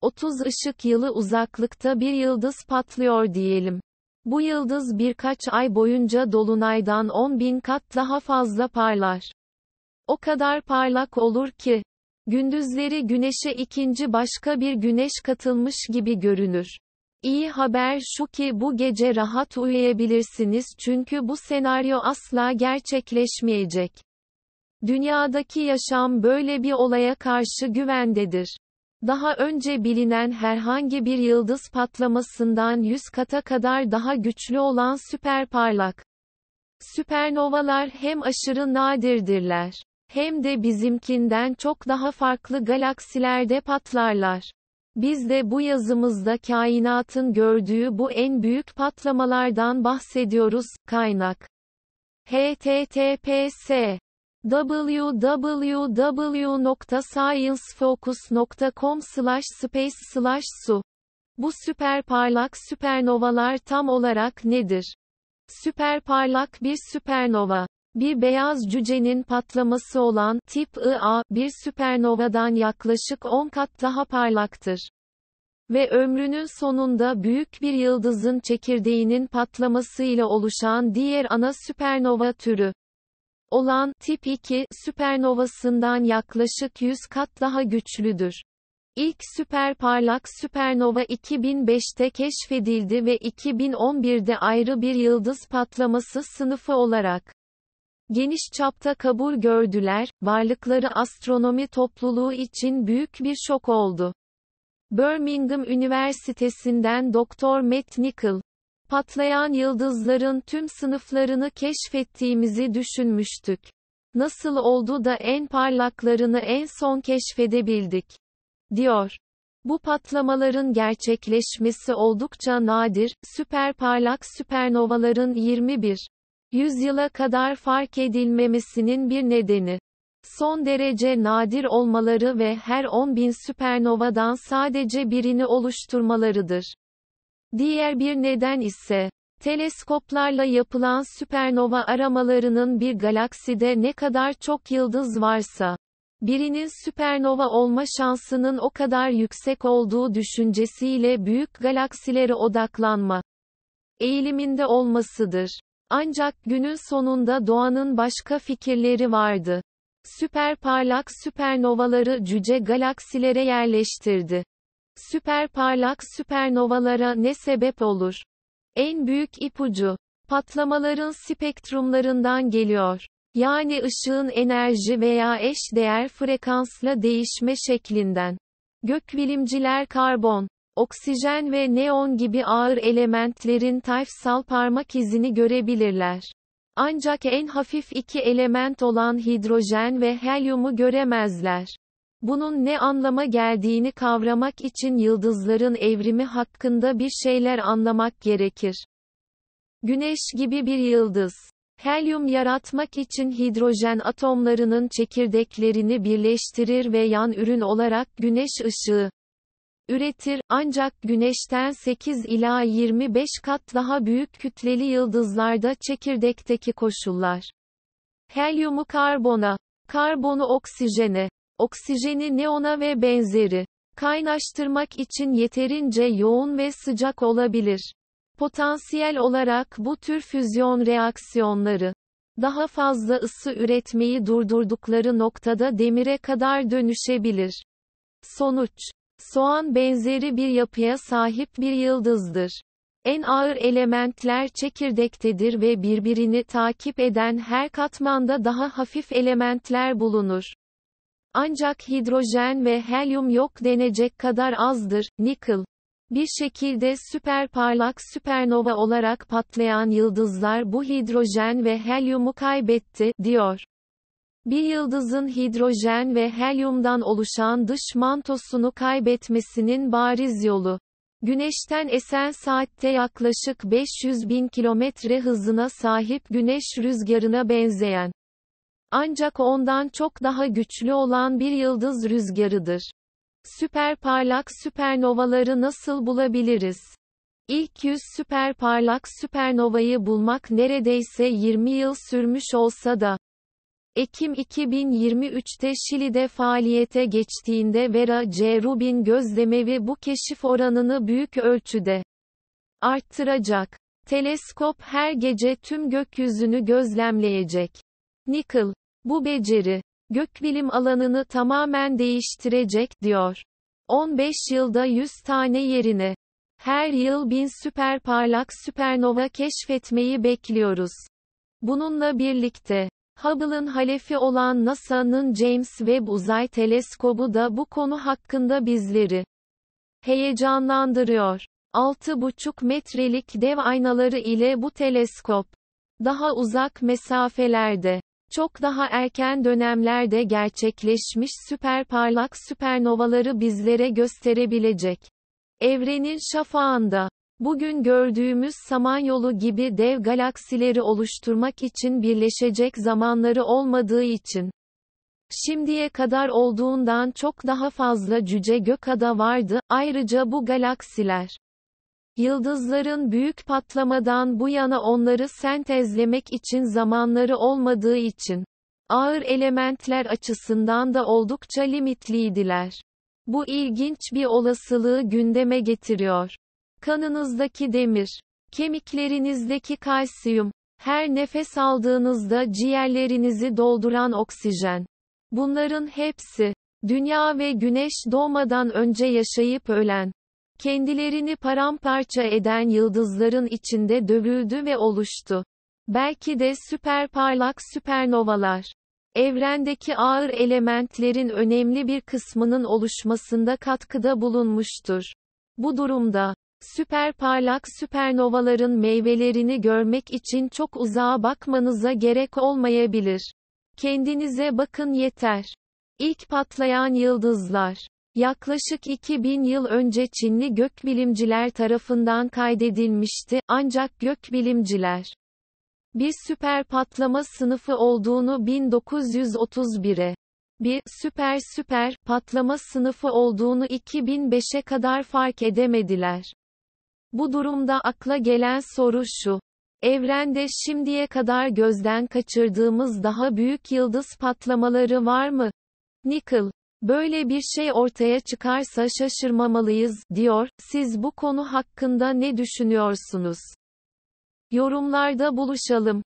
30 ışık yılı uzaklıkta bir yıldız patlıyor diyelim. Bu yıldız birkaç ay boyunca dolunaydan 10 bin kat daha fazla parlar. O kadar parlak olur ki, gündüzleri güneşe ikinci başka bir güneş katılmış gibi görünür. İyi haber şu ki bu gece rahat uyuyabilirsiniz çünkü bu senaryo asla gerçekleşmeyecek. Dünyadaki yaşam böyle bir olaya karşı güvendedir daha önce bilinen herhangi bir yıldız patlamasından 100 kata kadar daha güçlü olan süper parlak. Süpernovalar hem aşırı nadirdirler, hem de bizimkinden çok daha farklı galaksilerde patlarlar. Biz de bu yazımızda kainatın gördüğü bu en büyük patlamalardan bahsediyoruz, kaynak. https www.sciencefocus.com space su Bu süper parlak süpernovalar tam olarak nedir? Süper parlak bir süpernova. Bir beyaz cücenin patlaması olan tip IA bir süpernovadan yaklaşık 10 kat daha parlaktır ve ömrünün sonunda büyük bir yıldızın çekirdeğinin patlamasıyla oluşan diğer ana süpernova türü olan tip 2 süpernovasından yaklaşık 100 kat daha güçlüdür. İlk süper parlak süpernova 2005'te keşfedildi ve 2011'de ayrı bir yıldız patlaması sınıfı olarak geniş çapta kabul gördüler, varlıkları astronomi topluluğu için büyük bir şok oldu. Birmingham Üniversitesi'nden Doktor Matt Nickel, Patlayan yıldızların tüm sınıflarını keşfettiğimizi düşünmüştük. Nasıl oldu da en parlaklarını en son keşfedebildik? diyor. Bu patlamaların gerçekleşmesi oldukça nadir, süper parlak süpernovaların 21. yüzyıla kadar fark edilmemesinin bir nedeni. Son derece nadir olmaları ve her 10.000 süpernovadan sadece birini oluşturmalarıdır. Diğer bir neden ise, teleskoplarla yapılan süpernova aramalarının bir galakside ne kadar çok yıldız varsa, birinin süpernova olma şansının o kadar yüksek olduğu düşüncesiyle büyük galaksilere odaklanma eğiliminde olmasıdır. Ancak günün sonunda doğanın başka fikirleri vardı. Süper parlak süpernovaları cüce galaksilere yerleştirdi. Süper parlak süpernovalara ne sebep olur? En büyük ipucu patlamaların spektrumlarından geliyor. Yani ışığın enerji veya eş değer frekansla değişme şeklinden. Gökbilimciler karbon, oksijen ve neon gibi ağır elementlerin tayfsal parmak izini görebilirler. Ancak en hafif iki element olan hidrojen ve helyumu göremezler. Bunun ne anlama geldiğini kavramak için yıldızların evrimi hakkında bir şeyler anlamak gerekir. Güneş gibi bir yıldız. Helyum yaratmak için hidrojen atomlarının çekirdeklerini birleştirir ve yan ürün olarak güneş ışığı üretir, ancak güneşten 8 ila 25 kat daha büyük kütleli yıldızlarda çekirdekteki koşullar. Helyumu karbona, karbonu oksijene, oksijeni neona ve benzeri. Kaynaştırmak için yeterince yoğun ve sıcak olabilir. Potansiyel olarak bu tür füzyon reaksiyonları daha fazla ısı üretmeyi durdurdukları noktada demire kadar dönüşebilir. Sonuç Soğan benzeri bir yapıya sahip bir yıldızdır. En ağır elementler çekirdektedir ve birbirini takip eden her katmanda daha hafif elementler bulunur. Ancak hidrojen ve helyum yok denecek kadar azdır. Nikıl bir şekilde süper parlak süpernova olarak patlayan yıldızlar bu hidrojen ve helyumu kaybetti, diyor. Bir yıldızın hidrojen ve helyumdan oluşan dış mantosunu kaybetmesinin bariz yolu. Güneşten esen saatte yaklaşık 500 bin kilometre hızına sahip güneş rüzgarına benzeyen ancak ondan çok daha güçlü olan bir yıldız rüzgarıdır. Süper parlak süpernovaları nasıl bulabiliriz? İlk 100 süper parlak süpernovayı bulmak neredeyse 20 yıl sürmüş olsa da, Ekim 2023'te Şili'de faaliyete geçtiğinde Vera C. Rubin gözlemevi bu keşif oranını büyük ölçüde arttıracak. Teleskop her gece tüm gökyüzünü gözlemleyecek. Nickel, bu beceri, gökbilim alanını tamamen değiştirecek diyor. 15 yılda 100 tane yerine, her yıl bin süper parlak süpernova keşfetmeyi bekliyoruz. Bununla birlikte, Hubble'ın halefi olan NASA'nın James Webb Uzay Teleskobu da bu konu hakkında bizleri heyecanlandırıyor. 6,5 metrelik dev aynaları ile bu teleskop, daha uzak mesafelerde, çok daha erken dönemlerde gerçekleşmiş süper parlak süpernovaları bizlere gösterebilecek. Evrenin şafağında Bugün gördüğümüz Samanyolu gibi dev galaksileri oluşturmak için birleşecek zamanları olmadığı için şimdiye kadar olduğundan çok daha fazla cüce gökada vardı. Ayrıca bu galaksiler Yıldızların büyük patlamadan bu yana onları sentezlemek için zamanları olmadığı için ağır elementler açısından da oldukça limitliydiler. Bu ilginç bir olasılığı gündeme getiriyor. Kanınızdaki demir, kemiklerinizdeki kalsiyum, her nefes aldığınızda ciğerlerinizi dolduran oksijen. Bunların hepsi dünya ve güneş doğmadan önce yaşayıp ölen Kendilerini paramparça eden yıldızların içinde dövüldü ve oluştu. Belki de süper parlak süpernovalar. Evrendeki ağır elementlerin önemli bir kısmının oluşmasında katkıda bulunmuştur. Bu durumda, süper parlak süpernovaların meyvelerini görmek için çok uzağa bakmanıza gerek olmayabilir. Kendinize bakın yeter. İlk patlayan yıldızlar Yaklaşık 2000 yıl önce Çinli gökbilimciler tarafından kaydedilmişti, ancak gökbilimciler bir süper patlama sınıfı olduğunu 1931'e bir süper süper patlama sınıfı olduğunu 2005'e kadar fark edemediler. Bu durumda akla gelen soru şu. Evrende şimdiye kadar gözden kaçırdığımız daha büyük yıldız patlamaları var mı? Nickel Böyle bir şey ortaya çıkarsa şaşırmamalıyız, diyor. Siz bu konu hakkında ne düşünüyorsunuz? Yorumlarda buluşalım.